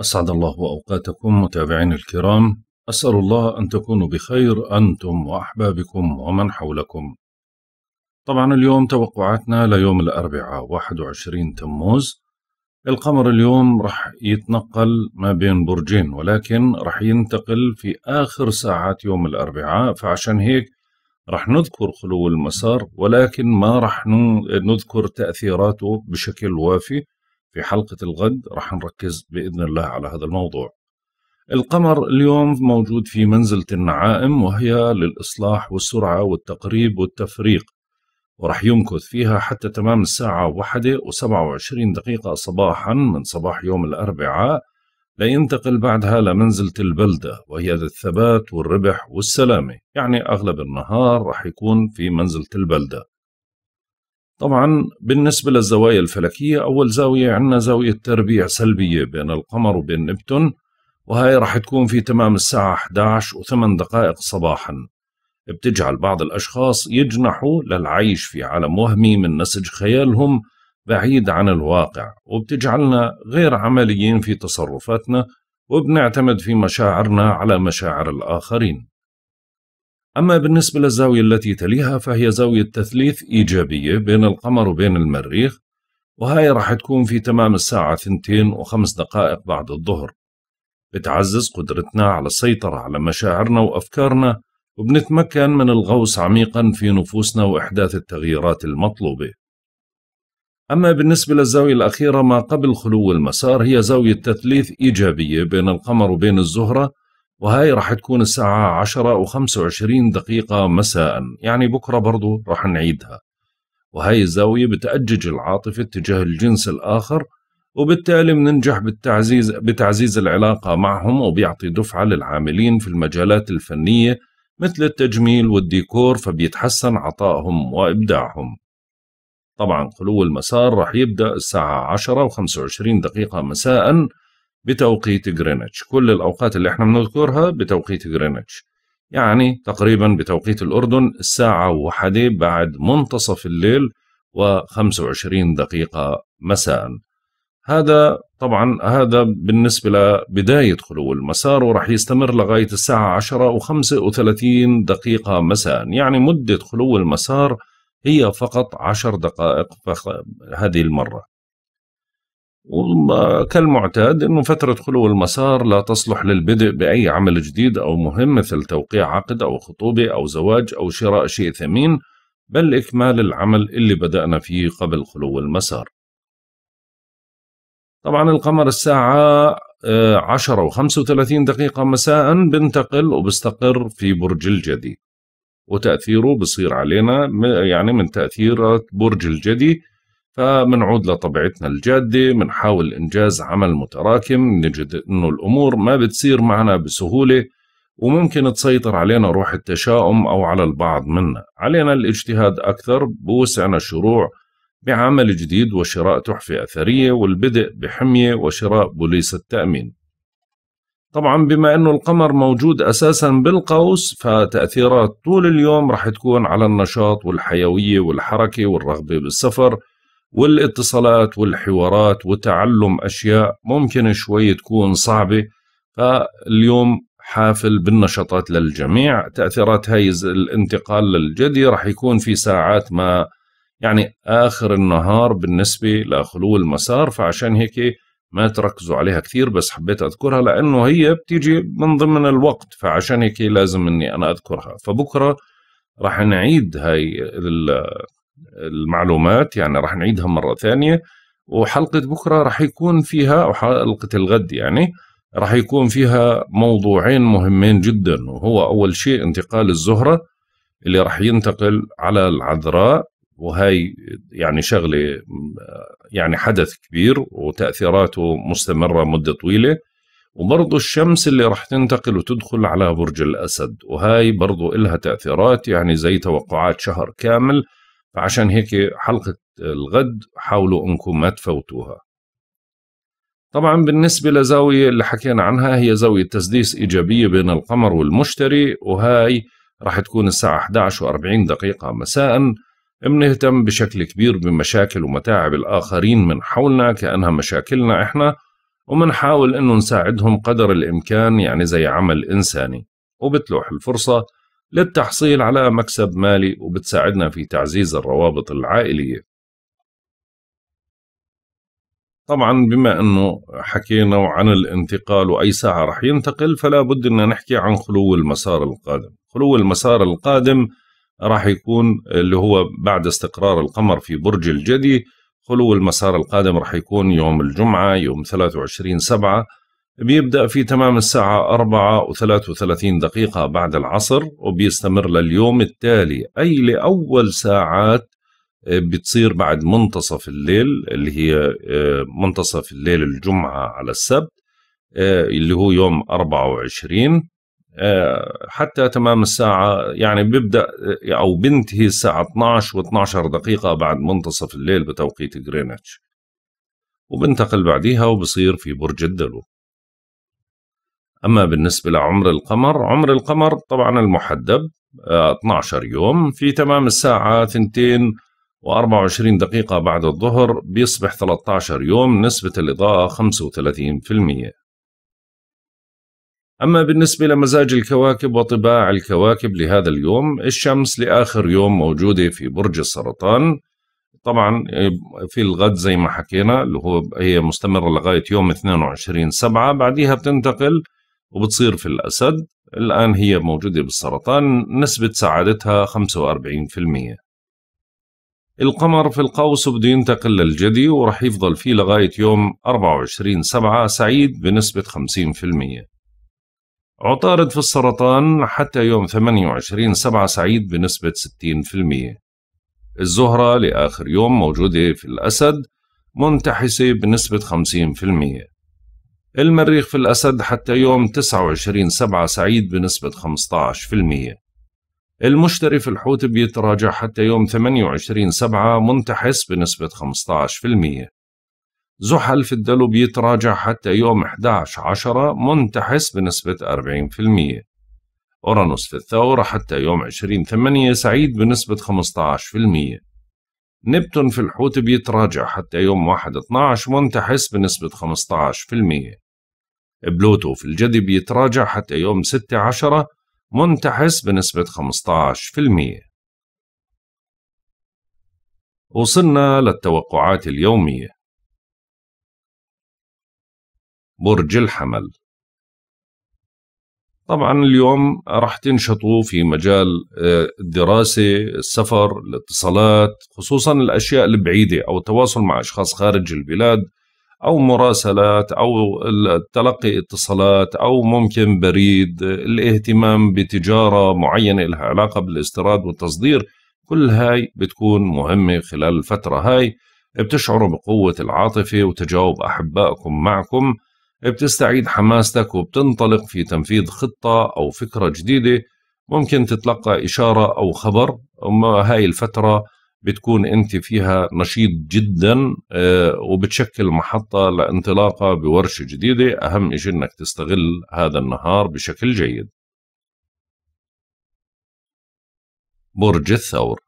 أسعد الله أوقاتكم متابعين الكرام أسأل الله أن تكونوا بخير أنتم وأحبابكم ومن حولكم طبعا اليوم توقعاتنا ليوم الأربعاء 21 تموز القمر اليوم رح يتنقل ما بين برجين ولكن رح ينتقل في آخر ساعات يوم الأربعاء فعشان هيك رح نذكر خلو المسار ولكن ما رح نذكر تأثيراته بشكل وافي في حلقة الغد راح نركز بإذن الله على هذا الموضوع القمر اليوم موجود في منزلة النعائم وهي للإصلاح والسرعة والتقريب والتفريق ورح يمكث فيها حتى تمام الساعة واحدة وسبعة وعشرين دقيقة صباحا من صباح يوم الأربعاء لينتقل بعدها لمنزلة البلدة وهي للثبات والربح والسلامة يعني أغلب النهار رح يكون في منزلة البلدة طبعا بالنسبة للزوايا الفلكية أول زاوية عندنا زاوية تربيع سلبية بين القمر وبين نبتون وهي راح تكون في تمام الساعة 11 و8 دقائق صباحا بتجعل بعض الأشخاص يجنحوا للعيش في عالم وهمي من نسج خيالهم بعيد عن الواقع وبتجعلنا غير عمليين في تصرفاتنا وبنعتمد في مشاعرنا على مشاعر الآخرين أما بالنسبة للزاوية التي تليها فهي زاوية تثليث إيجابية بين القمر وبين المريخ وهاي راح تكون في تمام الساعة ثنتين وخمس دقائق بعد الظهر بتعزز قدرتنا على السيطرة على مشاعرنا وأفكارنا وبنتمكن من الغوص عميقا في نفوسنا وإحداث التغييرات المطلوبة أما بالنسبة للزاوية الأخيرة ما قبل خلو المسار هي زاوية تثليث إيجابية بين القمر وبين الزهرة وهاي راح تكون الساعة 10 و25 دقيقة مساء يعني بكرة برضو راح نعيدها وهاي الزاوية بتأجج العاطفة تجاه الجنس الآخر وبالتالي بننجح بالتعزيز بتعزيز العلاقة معهم وبيعطي دفعة للعاملين في المجالات الفنية مثل التجميل والديكور فبيتحسن عطائهم وإبداعهم طبعا خلو المسار راح يبدأ الساعة 10 و25 دقيقة مساءً بتوقيت جرينتش كل الأوقات اللي احنا بنذكرها بتوقيت جرينتش يعني تقريبا بتوقيت الأردن الساعة واحدة بعد منتصف الليل و25 دقيقة مساء هذا طبعا هذا بالنسبة لبداية خلو المسار ورح يستمر لغاية الساعة 10 و35 دقيقة مساء يعني مدة خلو المسار هي فقط 10 دقائق هذه المرة وكالمعتاد أنه فترة خلو المسار لا تصلح للبدء بأي عمل جديد أو مهم مثل توقيع عقد أو خطوبة أو زواج أو شراء شيء ثمين بل إكمال العمل اللي بدأنا فيه قبل خلو المسار طبعا القمر الساعة 10 و 35 دقيقة مساء بنتقل وبستقر في برج الجدي وتأثيره بصير علينا يعني من تاثيرات برج الجدي فمنعود لطبيعتنا الجادة منحاول إنجاز عمل متراكم نجد أنه الأمور ما بتصير معنا بسهولة وممكن تسيطر علينا روح التشاؤم أو على البعض منا علينا الاجتهاد أكثر بوسعنا الشروع بعمل جديد وشراء تحفة أثرية والبدء بحمية وشراء بوليس التأمين طبعا بما أنه القمر موجود أساسا بالقوس فتأثيرات طول اليوم رح تكون على النشاط والحيوية والحركة والرغبة بالسفر والاتصالات والحوارات وتعلم أشياء ممكن شوي تكون صعبة فاليوم حافل بالنشاطات للجميع تأثيرات هاي الانتقال للجدي رح يكون في ساعات ما يعني آخر النهار بالنسبة لخلو المسار فعشان هيك ما تركزوا عليها كثير بس حبيت أذكرها لأنه هي بتيجي من ضمن الوقت فعشان هيك لازم أني أنا أذكرها فبكرة رح نعيد هاي المعلومات يعني راح نعيدها مرة ثانية وحلقة بكرة راح يكون فيها أو حلقة الغد يعني راح يكون فيها موضوعين مهمين جدا وهو أول شيء انتقال الزهرة اللي راح ينتقل على العذراء وهي يعني شغلة يعني حدث كبير وتأثيراته مستمرة مدة طويلة وبرضه الشمس اللي راح تنتقل وتدخل على برج الأسد وهي برضه إلها تأثيرات يعني زي توقعات شهر كامل فعشان هيك حلقة الغد حاولوا انكم ما تفوتوها طبعا بالنسبة لزاوية اللي حكينا عنها هي زاوية تسديس إيجابية بين القمر والمشتري وهاي راح تكون الساعة 11 و40 دقيقة مساء بنهتم بشكل كبير بمشاكل ومتاعب الآخرين من حولنا كأنها مشاكلنا إحنا ومنحاول إنه نساعدهم قدر الإمكان يعني زي عمل إنساني وبتلوح الفرصة للتحصيل على مكسب مالي وبتساعدنا في تعزيز الروابط العائلية طبعا بما انه حكينا عن الانتقال واي ساعه رح ينتقل فلا بد ان نحكي عن خلو المسار القادم خلو المسار القادم راح يكون اللي هو بعد استقرار القمر في برج الجدي خلو المسار القادم راح يكون يوم الجمعة يوم 23 سبعة بيبدأ في تمام الساعة 4 و33 دقيقة بعد العصر وبيستمر لليوم التالي أي لأول ساعات آه، بتصير بعد منتصف الليل اللي هي آه، منتصف الليل الجمعة على السبت آه، اللي هو يوم 24 حتى تمام الساعة يعني بيبدأ أو بينتهي الساعة 12 و12 دقيقة بعد منتصف الليل بتوقيت جرينتش وبنتقل بعديها وبصير في برج الدلو أما بالنسبة لعمر القمر عمر القمر طبعا المحدب 12 آه، يوم في تمام الساعة 2 و24 دقيقة بعد الظهر بيصبح 13 يوم نسبة الإضاءة 35% أما بالنسبة لمزاج الكواكب وطباع الكواكب لهذا اليوم الشمس لآخر يوم موجودة في برج السرطان طبعا آه، في الغد زي ما حكينا اللي هو هي مستمرة لغاية يوم 22 سبعة بعديها بتنتقل وبتصير في الأسد الآن هي موجودة بالسرطان نسبة سعادتها 45% القمر في القوس بده ينتقل للجدي ورح يفضل فيه لغاية يوم 24 سبعة سعيد بنسبة 50% عطارد في السرطان حتى يوم 28 سبعة سعيد بنسبة 60% الزهرة لآخر يوم موجودة في الأسد منتحسة بنسبة 50% المريخ في الأسد حتى يوم 29 سبعة سعيد بنسبة 15% المشتري في الحوت بيتراجع حتى يوم 28 سبعة منتحس بنسبة 15% زحل في الدلو بيتراجع حتى يوم 11 عشرة منتحس بنسبة 40% أورانوس في الثورة حتى يوم 20 8 سعيد بنسبة 15% نبتون في الحوت بيتراجع حتى يوم 1/12 منتحس بنسبة 15% بلوتو في الجدي بيتراجع حتى يوم ستة عشرة منتحس بنسبة 15% وصلنا للتوقعات اليومية برج الحمل طبعا اليوم راح تنشطوا في مجال آه، الدراسة السفر الاتصالات خصوصا الأشياء البعيدة أو التواصل مع أشخاص خارج البلاد أو مراسلات أو تلقي اتصالات أو ممكن بريد الاهتمام بتجارة معينة لها علاقة بالاستيراد والتصدير كل هاي بتكون مهمة خلال الفترة هاي بتشعروا بقوة العاطفة وتجاوب أحبائكم معكم بتستعيد حماستك وبتنطلق في تنفيذ خطة أو فكرة جديدة ممكن تتلقى إشارة أو خبر هاي الفترة بتكون أنت فيها نشيط جدا آه، وبتشكل محطة لانطلاقة بورشة جديدة أهم شيء أنك تستغل هذا النهار بشكل جيد برج الثور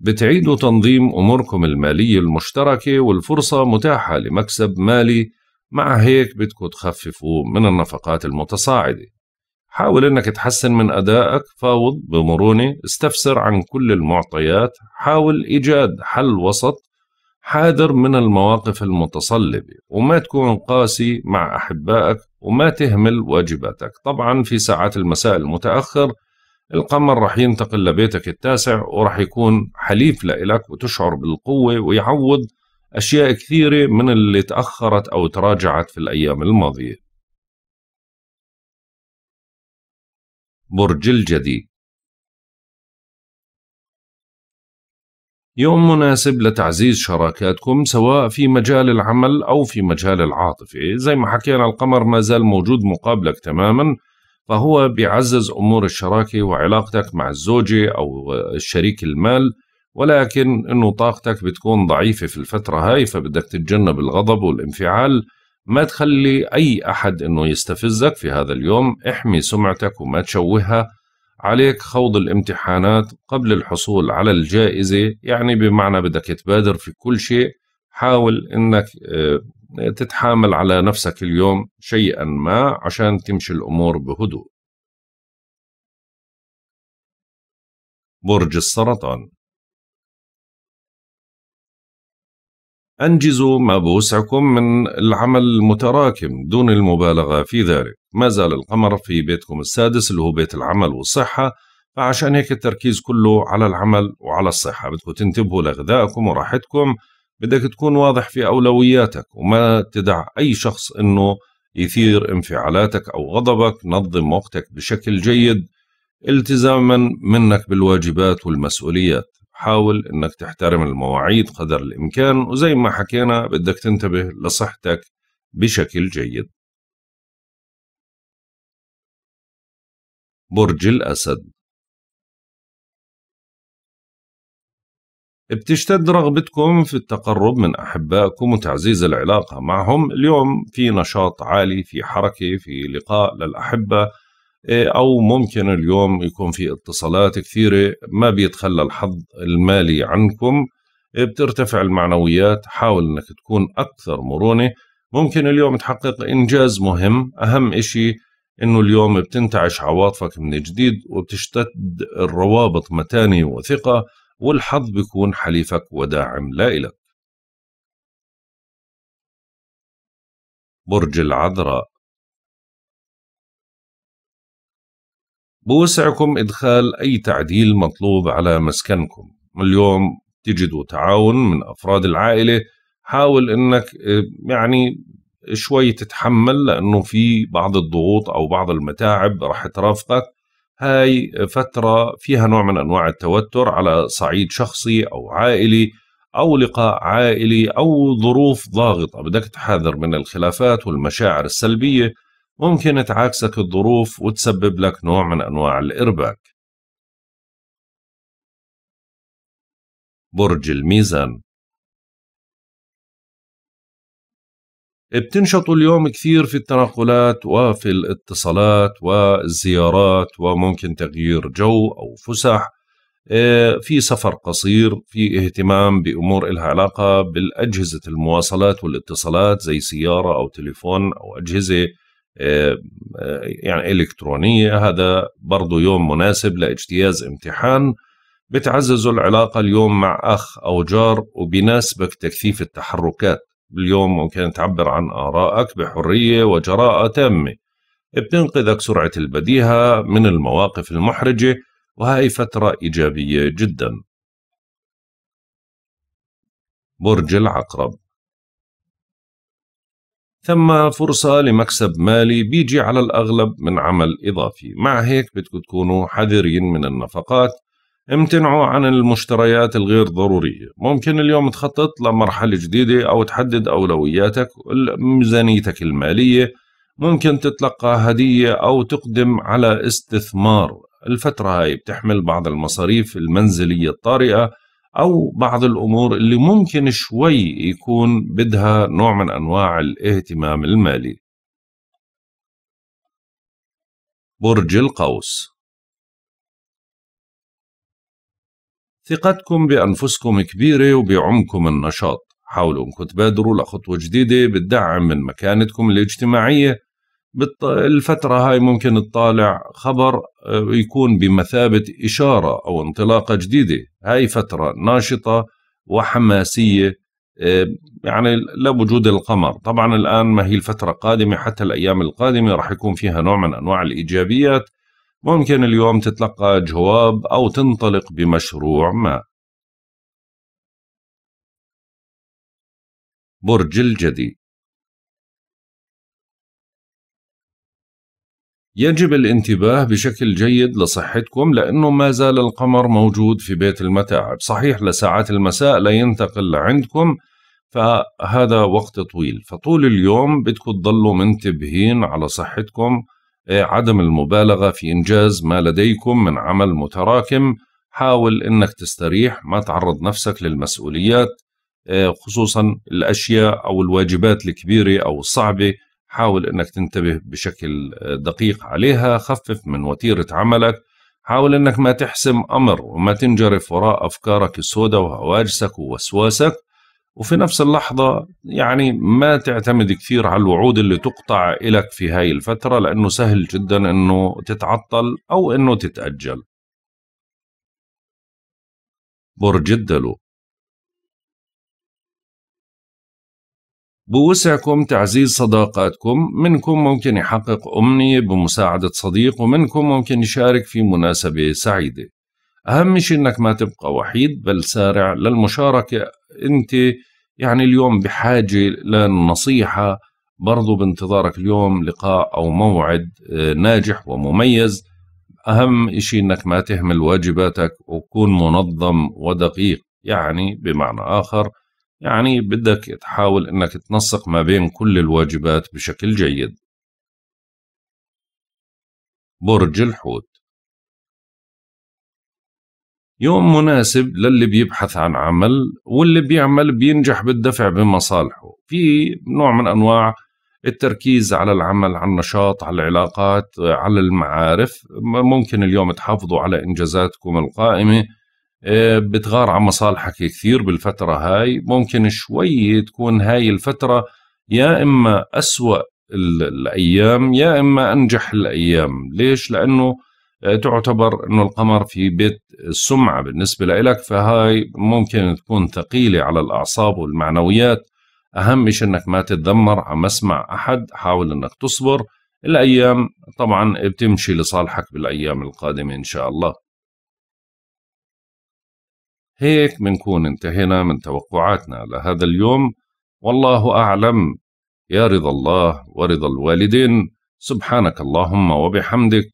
بتعيدوا تنظيم أموركم المالية المشتركة والفرصة متاحة لمكسب مالي مع هيك بدكم تخففوا من النفقات المتصاعدة حاول انك تحسن من ادائك فاوض بمرونه استفسر عن كل المعطيات حاول ايجاد حل وسط حاذر من المواقف المتصلبه وما تكون قاسي مع احبائك وما تهمل واجباتك طبعا في ساعات المساء المتاخر القمر رح ينتقل لبيتك التاسع ورح يكون حليف لإلك وتشعر بالقوة ويعوض أشياء كثيرة من اللي تأخرت أو تراجعت في الأيام الماضية برج الجدي يوم مناسب لتعزيز شراكاتكم سواء في مجال العمل أو في مجال العاطفة زي ما حكينا القمر ما زال موجود مقابلك تماما فهو بيعزز امور الشراكه وعلاقتك مع الزوجه او شريك المال ولكن انه طاقتك بتكون ضعيفه في الفتره هاي فبدك تتجنب الغضب والانفعال ما تخلي اي احد انه يستفزك في هذا اليوم احمي سمعتك وما تشوهها عليك خوض الامتحانات قبل الحصول على الجائزه يعني بمعنى بدك تبادر في كل شيء حاول انك آه، تتحامل على نفسك اليوم شيئا ما عشان تمشي الأمور بهدوء برج السرطان أنجزوا ما بوسعكم من العمل المتراكم دون المبالغة في ذلك ما زال القمر في بيتكم السادس اللي هو بيت العمل والصحة فعشان هيك التركيز كله على العمل وعلى الصحة بدكم تنتبهوا لغذائكم وراحتكم بدك تكون واضح في أولوياتك وما تدع أي شخص أنه يثير انفعالاتك أو غضبك نظم وقتك بشكل جيد التزاما منك بالواجبات والمسؤوليات حاول أنك تحترم المواعيد قدر الإمكان وزي ما حكينا بدك تنتبه لصحتك بشكل جيد برج الأسد بتشتد رغبتكم في التقرب من أحبائكم وتعزيز العلاقة معهم اليوم في نشاط عالي في حركة في لقاء للأحبة إيه، أو ممكن اليوم يكون في اتصالات كثيرة ما بيتخلى الحظ المالي عنكم إيه، بترتفع المعنويات حاول أنك تكون أكثر مرونة ممكن اليوم تحقق إنجاز مهم أهم إشي انه اليوم بتنتعش عواطفك من جديد وبتشتد الروابط متانه وثقه والحظ بيكون حليفك وداعم لإلك برج العذراء بوسعكم إدخال أي تعديل مطلوب على مسكنكم اليوم تجدوا تعاون من أفراد العائلة حاول أنك آه، يعني شوي تتحمل لأنه في بعض الضغوط أو بعض المتاعب رح ترافقك هاي فترة فيها نوع من أنواع التوتر على صعيد شخصي أو عائلي أو لقاء عائلي أو ظروف ضاغطة بدك تحذر من الخلافات والمشاعر السلبية ممكن تعاكسك الظروف وتسبب لك نوع من أنواع الإرباك برج الميزان بتنشطوا اليوم كثير في التنقلات وفي الاتصالات والزيارات وممكن تغيير جو أو فسح آه، في سفر قصير في اهتمام بأمور إلها علاقة بالأجهزة المواصلات والاتصالات زي سيارة أو تليفون أو أجهزة آه، آه، يعني إلكترونية هذا برضو يوم مناسب لاجتياز امتحان بتعززوا العلاقة اليوم مع أخ أو جار وبناسبك تكثيف التحركات اليوم ممكن تعبر عن آرائك بحرية وجراءة تامة بتنقذك سرعة البديهة من المواقف المحرجة وهي فترة إيجابية جدا برج العقرب ثم فرصة لمكسب مالي بيجي على الأغلب من عمل إضافي مع هيك بدكم تكونوا حذرين من النفقات امتنعوا عن المشتريات الغير ضرورية ممكن اليوم تخطط لمرحلة جديدة أو تحدد أولوياتك ميزانيتك المالية ممكن تتلقى هدية أو تقدم على استثمار الفترة هاي بتحمل بعض المصاريف المنزلية الطارئة أو بعض الأمور اللي ممكن شوي يكون بدها نوع من أنواع الاهتمام المالي برج القوس ثقتكم بأنفسكم كبيرة وبعمكم النشاط حاولوا أنكم تبادروا لخطوة جديدة بتدعم من مكانتكم الاجتماعية بالفترة الفترة هاي ممكن تطالع خبر آه، يكون بمثابة إشارة أو انطلاقة جديدة هاي فترة ناشطة وحماسية آه، يعني لا وجود القمر طبعا الآن ما هي الفترة قادمة حتى الأيام القادمة راح يكون فيها نوع من أنواع الإيجابيات ممكن اليوم تتلقى جواب أو تنطلق بمشروع ما برج الجدي يجب الانتباه بشكل جيد لصحتكم لأنه ما زال القمر موجود في بيت المتاعب صحيح لساعات المساء لا ينتقل لعندكم فهذا وقت طويل فطول اليوم بدكم تضلوا منتبهين على صحتكم عدم المبالغة في إنجاز ما لديكم من عمل متراكم حاول إنك تستريح ما تعرض نفسك للمسؤوليات آه، خصوصا الأشياء أو الواجبات الكبيرة أو الصعبة حاول إنك تنتبه بشكل آه، دقيق عليها خفف من وتيرة عملك حاول إنك ما تحسم أمر وما تنجرف وراء أفكارك السوداء وهواجسك ووسواسك وفي نفس اللحظة يعني ما تعتمد كثير على الوعود اللي تقطع لك في هاي الفترة لأنه سهل جدا أنه تتعطل أو أنه تتأجل برج الدلو بوسعكم تعزيز صداقاتكم منكم ممكن يحقق أمنية بمساعدة صديق ومنكم ممكن يشارك في مناسبة سعيدة اهم شيء انك ما تبقى وحيد بل سارع للمشاركه انت يعني اليوم بحاجه للنصيحه برضو بانتظارك اليوم لقاء او موعد آه، ناجح ومميز اهم شيء انك ما تهمل واجباتك وكون منظم ودقيق يعني بمعنى اخر يعني بدك تحاول انك تنسق ما بين كل الواجبات بشكل جيد برج الحوت يوم مناسب للي بيبحث عن عمل واللي بيعمل بينجح بالدفع بمصالحه في نوع من أنواع التركيز على العمل على النشاط على العلاقات على المعارف ممكن اليوم تحافظوا على إنجازاتكم القائمة آه، بتغار عن مصالحك كثير بالفترة هاي ممكن شوي تكون هاي الفترة يا إما أسوأ الأيام يا إما أنجح الأيام ليش؟ لأنه آه، تعتبر انه القمر في بيت السمعه بالنسبه لك فهاي ممكن تكون ثقيله على الاعصاب والمعنويات اهم شيء انك ما تتذمر على مسمع احد حاول انك تصبر الايام طبعا بتمشي لصالحك بالايام القادمه ان شاء الله هيك بنكون انتهينا من توقعاتنا لهذا اليوم والله اعلم يا رضا الله ورضا الوالدين سبحانك اللهم وبحمدك